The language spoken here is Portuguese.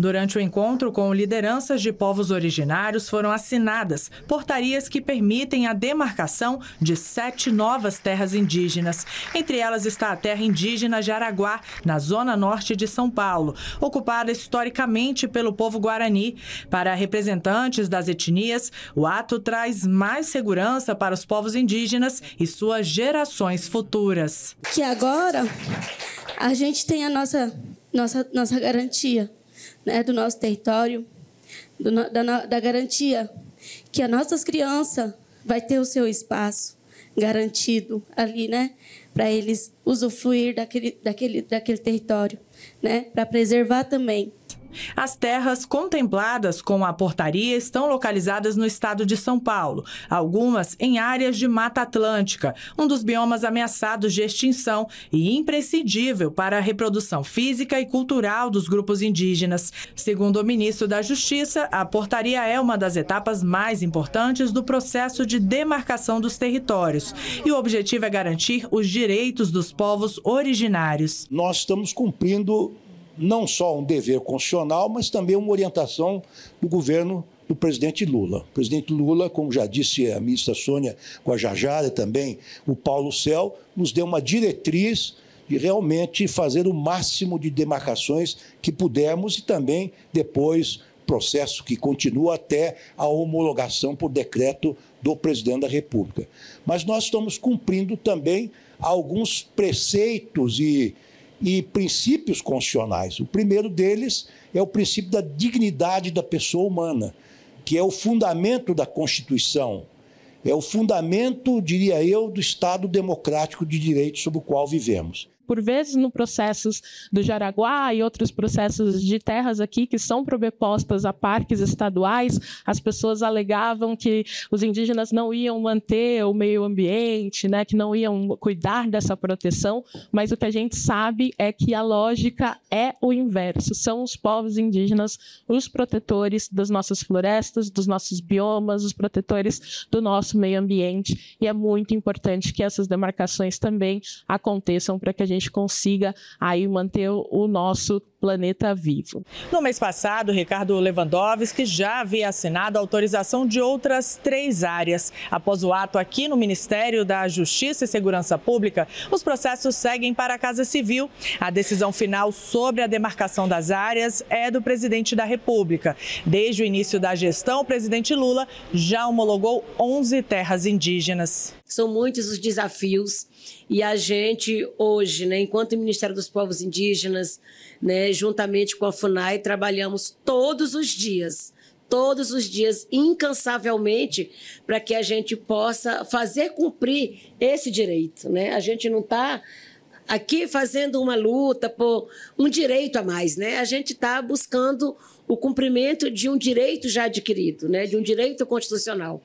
Durante o encontro com lideranças de povos originários, foram assinadas portarias que permitem a demarcação de sete novas terras indígenas. Entre elas está a terra indígena Jaraguá, na zona norte de São Paulo, ocupada historicamente pelo povo guarani. Para representantes das etnias, o ato traz mais segurança para os povos indígenas e suas gerações futuras. Que agora a gente tem a nossa, nossa, nossa garantia né, do nosso território, do, da, da garantia que as nossas crianças vai ter o seu espaço garantido ali, né, para eles usufruir daquele, daquele, daquele território, né, para preservar também as terras contempladas com a portaria estão localizadas no estado de São Paulo, algumas em áreas de Mata Atlântica, um dos biomas ameaçados de extinção e imprescindível para a reprodução física e cultural dos grupos indígenas. Segundo o ministro da Justiça, a portaria é uma das etapas mais importantes do processo de demarcação dos territórios e o objetivo é garantir os direitos dos povos originários. Nós estamos cumprindo não só um dever constitucional, mas também uma orientação do governo do presidente Lula. O presidente Lula, como já disse a ministra Sônia Guajajara e também o Paulo Cel, nos deu uma diretriz de realmente fazer o máximo de demarcações que pudermos e também depois processo que continua até a homologação por decreto do presidente da República. Mas nós estamos cumprindo também alguns preceitos e e princípios constitucionais. O primeiro deles é o princípio da dignidade da pessoa humana, que é o fundamento da Constituição, é o fundamento, diria eu, do Estado democrático de direito sobre o qual vivemos por vezes no processos do Jaraguá e outros processos de terras aqui que são propostas a parques estaduais, as pessoas alegavam que os indígenas não iam manter o meio ambiente, né, que não iam cuidar dessa proteção, mas o que a gente sabe é que a lógica é o inverso, são os povos indígenas os protetores das nossas florestas, dos nossos biomas, os protetores do nosso meio ambiente, e é muito importante que essas demarcações também aconteçam para que a gente gente consiga aí manter o nosso Planeta Vivo. No mês passado, Ricardo Lewandowski já havia assinado a autorização de outras três áreas. Após o ato aqui no Ministério da Justiça e Segurança Pública, os processos seguem para a Casa Civil. A decisão final sobre a demarcação das áreas é do presidente da República. Desde o início da gestão, o presidente Lula já homologou 11 terras indígenas. São muitos os desafios e a gente hoje, né, enquanto Ministério dos Povos Indígenas, né, né, juntamente com a FUNAI, trabalhamos todos os dias todos os dias, incansavelmente, para que a gente possa fazer cumprir esse direito. Né? A gente não está aqui fazendo uma luta por um direito a mais, né? a gente está buscando o cumprimento de um direito já adquirido, né? de um direito constitucional.